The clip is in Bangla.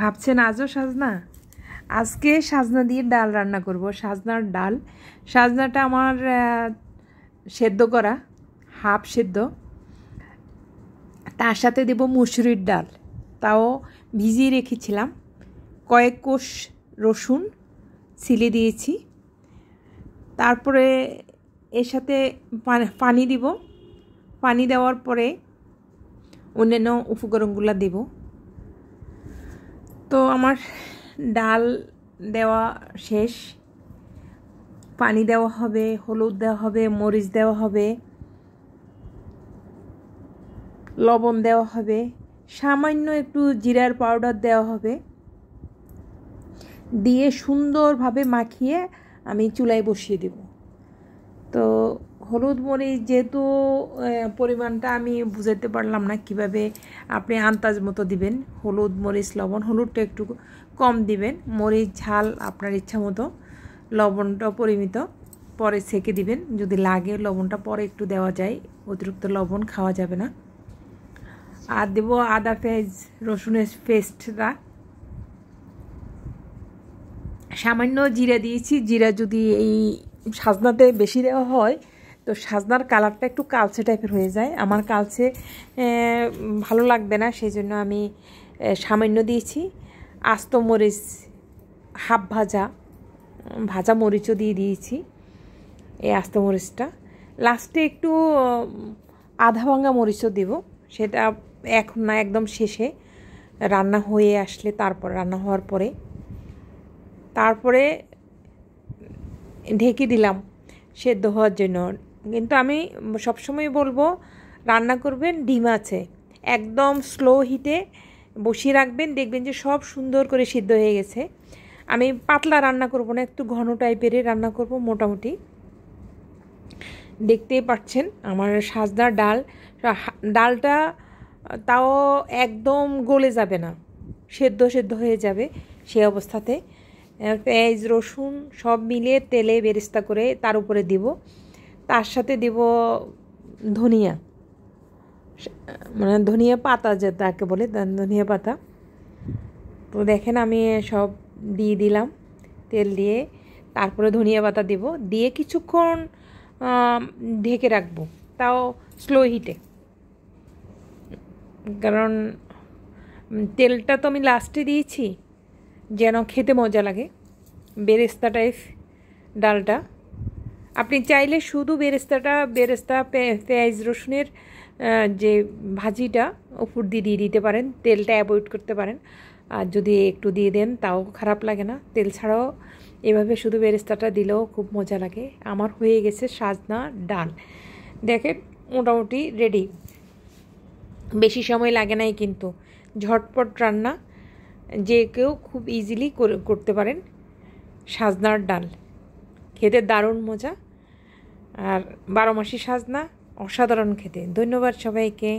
ভাবছেন আজও সাজনা আজকে সাজনা দিয়ে ডাল রান্না করব সাজনার ডাল সাজনাটা আমার সেদ্ধ করা হাফ সেদ্ধ তার সাথে দেব মুসুরির ডাল তাও ভিজিয়ে রেখেছিলাম কয়েক কোষ রসুন ছিলে দিয়েছি তারপরে এর সাথে পানি দিব পানি দেওয়ার পরে অন্যান্য উপকরণগুলো দেবো তো আমার ডাল দেওয়া শেষ পানি দেওয়া হবে হলুদ দেওয়া হবে মরিচ দেওয়া হবে লবণ দেওয়া হবে সামান্য একটু জিরার পাউডার দেওয়া হবে দিয়ে সুন্দরভাবে মাখিয়ে আমি চুলায় বসিয়ে দেবো হলুদ মরিচ যেহেতু পরিমাণটা আমি বুঝাতে পারলাম না কিভাবে আপনি আন্দাজ মতো দিবেন হলুদ মরিচ লবণ হলুদটা একটু কম দিবেন মরিচ ঝাল আপনার ইচ্ছা মতো লবণটা পরিমিত পরে ছেঁকে দিবেন যদি লাগে লবণটা পরে একটু দেওয়া যায় অতিরিক্ত লবণ খাওয়া যাবে না আর দেব আদা পেঁয়াজ রসুনের পেস্টটা সামান্য জিরা দিয়েছি জিরা যদি এই সাজনাতে বেশি দেওয়া হয় তো সাজনার কালারটা একটু কালচে টাইপের হয়ে যায় আমার কালচে ভালো লাগবে না সেই জন্য আমি সামান্য দিয়েছি আস্ত মরিচ হাফ ভাজা ভাজা মরিচও দিয়ে দিয়েছি এই আস্ত মরিচটা লাস্টে একটু আধা ভাঙা মরিচও দেব সেটা এখন না একদম শেষে রান্না হয়ে আসলে তারপর রান্না হওয়ার পরে তারপরে ঢেকে দিলাম সেদ্ধ হওয়ার জন্য কিন্তু আমি সবসময় বলবো রান্না করবেন ডিম আছে একদম স্লো হিটে বসিয়ে রাখবেন দেখবেন যে সব সুন্দর করে সিদ্ধ হয়ে গেছে আমি পাতলা রান্না করব না একটু ঘন টাইপের রান্না করব মোটামুটি দেখতেই পাচ্ছেন আমার সাজদার ডাল ডালটা তাও একদম গলে যাবে না সেদ্ধ সেদ্ধ হয়ে যাবে সেই অবস্থাতে পেঁয়াজ রসুন সব মিলিয়ে তেলে বেরেস্তা করে তার উপরে দিব তার সাথে দিব ধনিয়া মানে ধনিয়া পাতা যে তাকে বলে ধনিয়া পাতা তো দেখেন আমি সব দিয়ে দিলাম তেল দিয়ে তারপরে ধনিয়া পাতা দিব দিয়ে কিছুক্ষণ ঢেকে রাখবো তাও স্লো হিটে কারণ তেলটা তো আমি লাস্টে দিয়েছি যেন খেতে মজা লাগে বেরেস্তা টাইপ ডালটা আপনি চাইলে শুধু বেরেস্তাটা বেরেস্তা পেঁয়াজ রসুনের যে ভাজিটা উপর দিয়ে দিয়ে দিতে পারেন তেলটা অ্যাভয়েড করতে পারেন আর যদি একটু দিয়ে দেন তাও খারাপ লাগে না তেল ছাড়াও এভাবে শুধু বেরেস্তাটা দিলেও খুব মজা লাগে আমার হয়ে গেছে সাজনা ডাল দেখেন মোটামুটি রেডি বেশি সময় লাগে নাই কিন্তু ঝটপট রান্না যে কেউ খুব ইজিলি করতে পারেন সাজনার ডাল খেতে দারুণ মজা আর বারো মাসি সাজনা অসাধারণ খেতে ধন্যবাদ সবাইকে